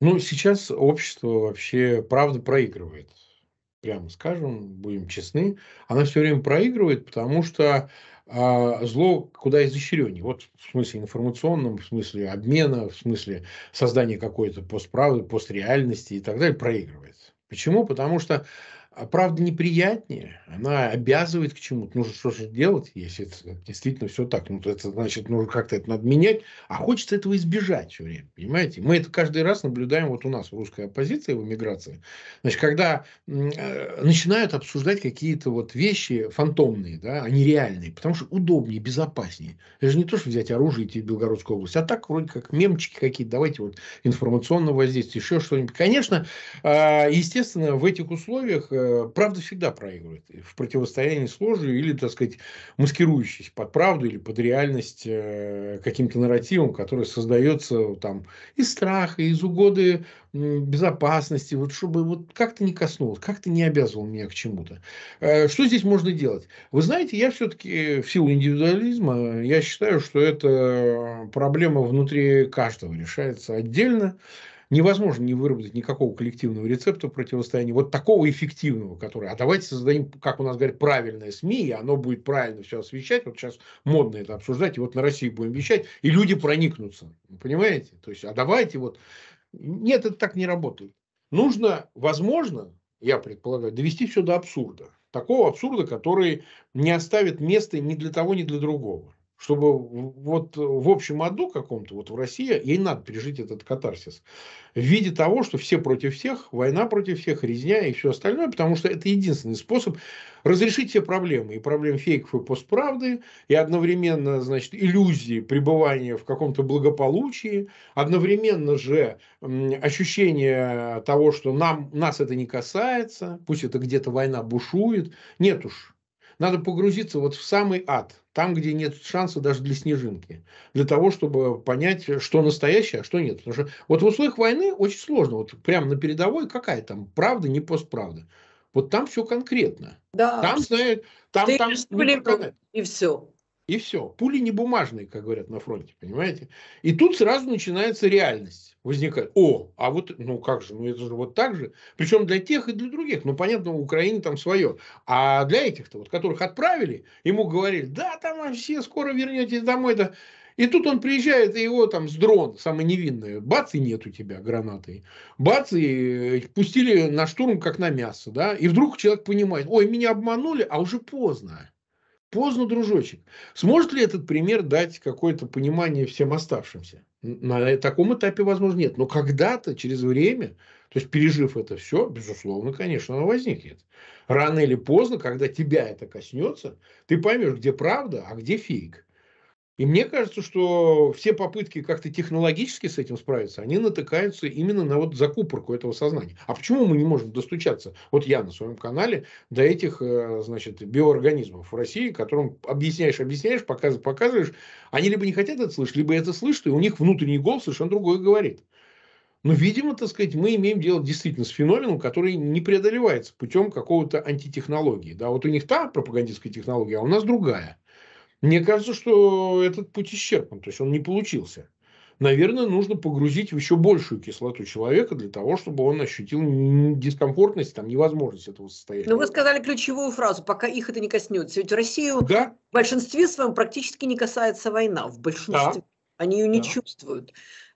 Ну, сейчас общество вообще, правда, проигрывает. Прямо скажем, будем честны. Она все время проигрывает, потому что а, зло куда изощреннее. Вот в смысле информационном, в смысле обмена, в смысле создания какой-то постправды, постреальности и так далее проигрывает. Почему? Потому что а правда неприятнее, она обязывает к чему-то. нужно что же делать, если это действительно все так? Ну, это значит, нужно как-то это надо менять. А хочется этого избежать все время, понимаете? Мы это каждый раз наблюдаем вот у нас в русской оппозиции, в эмиграции. Значит, когда э, начинают обсуждать какие-то вот вещи фантомные, да, они а реальные, потому что удобнее, безопаснее. Это же не то, что взять оружие и идти в Белгородскую область, а так вроде как мемчики какие-то, давайте вот информационное воздействие, еще что-нибудь. Конечно, э, естественно, в этих условиях э, Э, правда всегда проигрывает в противостоянии с ложью или, так сказать, маскирующейся под правду или под реальность э, каким-то нарративом, который создается там из страха, из угоды безопасности, вот чтобы вот как-то не коснулось, как-то не обязывал меня к чему-то. Э, что здесь можно делать? Вы знаете, я все-таки в силу индивидуализма, я считаю, что эта проблема внутри каждого решается отдельно невозможно не выработать никакого коллективного рецепта противостояния, вот такого эффективного, который, а давайте создадим, как у нас говорят, правильное СМИ, и оно будет правильно все освещать, вот сейчас модно это обсуждать, и вот на России будем вещать, и люди проникнутся, понимаете? То есть, а давайте вот... Нет, это так не работает. Нужно, возможно, я предполагаю, довести все до абсурда. Такого абсурда, который не оставит места ни для того, ни для другого чтобы вот в общем аду каком-то, вот в России, ей надо пережить этот катарсис. В виде того, что все против всех, война против всех, резня и все остальное, потому что это единственный способ разрешить все проблемы. И проблем фейков и постправды, и одновременно, значит, иллюзии пребывания в каком-то благополучии, одновременно же ощущение того, что нам, нас это не касается, пусть это где-то война бушует. Нет уж, надо погрузиться вот в самый ад, там, где нет шанса даже для снежинки, для того, чтобы понять, что настоящее, а что нет. Потому что вот в условиях войны очень сложно, вот прямо на передовой какая там правда, не постправда. Вот там все конкретно. Да. Там, знают, там, Ты там, не и все. И все. Пули не бумажные, как говорят на фронте, понимаете? И тут сразу начинается реальность. Возникает, о, а вот, ну как же, ну это же вот так же. Причем для тех и для других. Ну, понятно, в Украине там свое. А для этих-то, вот, которых отправили, ему говорили, да, там все скоро вернетесь домой. Да. И тут он приезжает, и его там с дрон, самое невинное, бац, и нет у тебя гранаты. Бац, и э, пустили на штурм, как на мясо, да. И вдруг человек понимает, ой, меня обманули, а уже поздно. Поздно, дружочек. Сможет ли этот пример дать какое-то понимание всем оставшимся? На э, таком этапе, возможно, нет. Но когда-то, через время, то есть пережив это все, безусловно, конечно, оно возникнет. Рано или поздно, когда тебя это коснется, ты поймешь, где правда, а где фейк. И мне кажется, что все попытки как-то технологически с этим справиться, они натыкаются именно на вот закупорку этого сознания. А почему мы не можем достучаться? Вот я на своем канале до этих, э, значит, биоорганизмов в России, которым объясняешь, объясняешь, показываешь, показываешь, они либо не хотят это слышать, либо это слышат, и у них внутренний голос совершенно другой говорит. Но, видимо, так сказать, мы имеем дело действительно с феноменом, который не преодолевается путем какого-то антитехнологии. Да, вот у них та пропагандистская технология, а у нас другая. Мне кажется, что этот путь исчерпан, то есть он не получился. Наверное, нужно погрузить в еще большую кислоту человека для того, чтобы он ощутил дискомфортность, там, невозможность этого состояния. Но ну, вы сказали ключевую фразу, пока их это не коснется. Ведь Россию да? в большинстве своем практически не касается война, в большинстве. Да. Они ее не да. чувствуют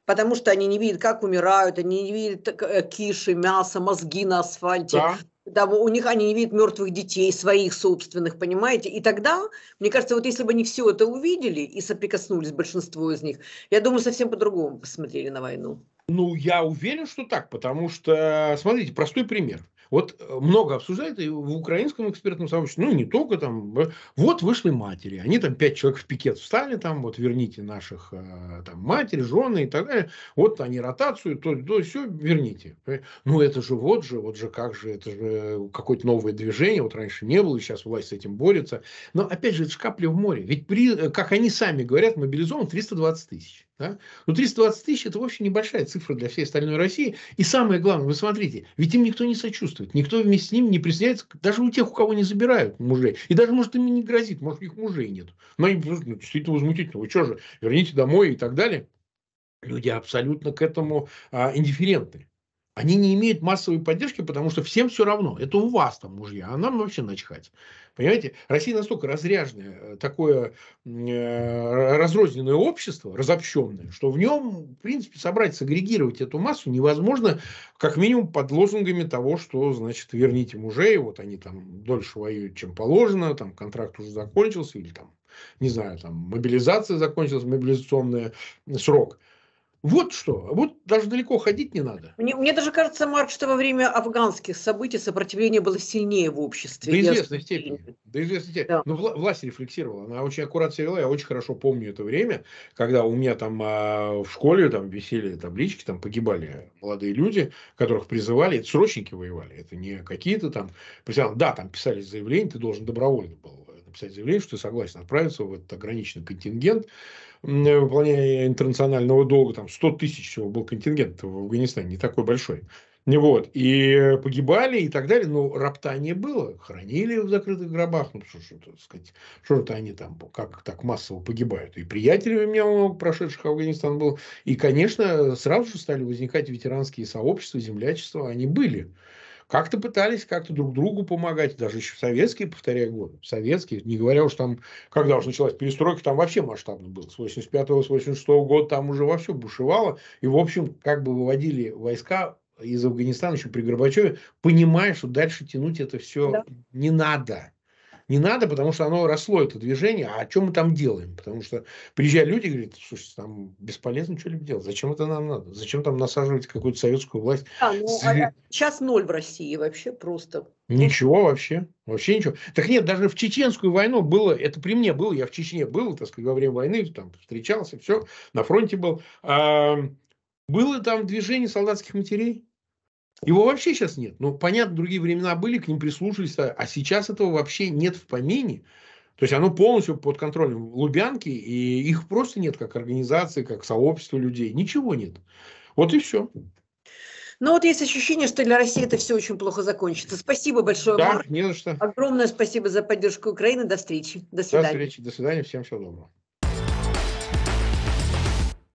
потому что они не видят, как умирают, они не видят э, киши, мясо, мозги на асфальте, да, да, у них они не видят мертвых детей, своих собственных, понимаете? И тогда, мне кажется, вот если бы они все это увидели и соприкоснулись, большинство из них, я думаю, совсем по-другому посмотрели на войну. Ну, я уверен, что так, потому что, смотрите, простой пример – вот э, много обсуждают и в украинском экспертном сообществе, ну не только там, вот вышли матери, они там пять человек в пикет встали, там вот верните наших э, там матери, жены и так далее, вот они ротацию, то, то, все, верните. Ну это же вот же, вот же как же, это же какое-то новое движение, вот раньше не было, сейчас власть с этим борется. Но опять же, это же капля в море, ведь при, э, как они сами говорят, мобилизован 320 тысяч. Да? Но ну, 320 тысяч это вообще небольшая цифра для всей остальной России. И самое главное, вы смотрите, ведь им никто не сочувствует, никто вместе с ним не присоединяется, даже у тех, у кого не забирают мужей. И даже, может, им не грозит, может, их мужей нет. Но они ну, действительно возмутительно, вы что же, верните домой и так далее. Люди абсолютно к этому а, индифферентны. Они не имеют массовой поддержки, потому что всем все равно. Это у вас там мужья, а нам вообще начхать. Понимаете, Россия настолько разряженная, э, такое э, разрозненное общество, разобщенное, что в нем, в принципе, собрать, сагрегировать эту массу невозможно, как минимум под лозунгами того, что, значит, верните мужей, вот они там дольше воюют, чем положено, там контракт уже закончился, или там, не знаю, там мобилизация закончилась, мобилизационный срок – вот что, вот даже далеко ходить не надо. Мне, мне даже кажется, Марк, что во время афганских событий сопротивление было сильнее в обществе. До известной я... степени. До известной степени. Да. Но вла- власть рефлексировала, она очень аккуратно вела. Я очень хорошо помню это время, когда у меня там а, в школе там висели таблички, там погибали молодые люди, которых призывали, это срочники воевали, это не какие-то там... Да, там писали заявление, ты должен добровольно был э, написать заявление, что ты согласен отправиться в этот ограниченный контингент, Э, выполнения интернационального долга, там 100 тысяч всего был контингент в Афганистане, не такой большой. не Вот, и погибали и так далее, но роптание было, хранили в закрытых гробах, ну, что, что так сказать, что это они там, как так массово погибают. И приятелей у меня много прошедших Афганистан был, и, конечно, сразу же стали возникать ветеранские сообщества, землячества, они были как-то пытались как-то друг другу помогать, даже еще в советские, повторяю, годы, в советские, не говоря уж там, когда уже началась перестройка, там вообще масштабно было, с 85 с 86 -го года там уже вообще бушевало, и, в общем, как бы выводили войска из Афганистана еще при Горбачеве, понимая, что дальше тянуть это все да. не надо не надо, потому что оно росло, это движение, а что мы там делаем? Потому что приезжают люди и говорят, слушайте, там бесполезно что-либо делать, зачем это нам надо? Зачем там насаживать какую-то советскую власть? Ну, а, ну, а сейчас ноль в России вообще просто. Ничего вообще, вообще ничего. Так нет, даже в чеченскую войну было, это при мне было, я в Чечне был, так сказать, во время войны, там встречался, все, на фронте был. А, было там движение солдатских матерей. Его вообще сейчас нет. Но, ну, понятно, другие времена были, к ним прислушались, а, а сейчас этого вообще нет в помине. То есть оно полностью под контролем Лубянки, и их просто нет как организации, как сообщества людей. Ничего нет. Вот и все. Но ну, вот есть ощущение, что для России это все очень плохо закончится. Спасибо большое. Да, Марк. не за что. Огромное спасибо за поддержку Украины. До встречи. До свидания. До встречи. До свидания. Всем всего доброго.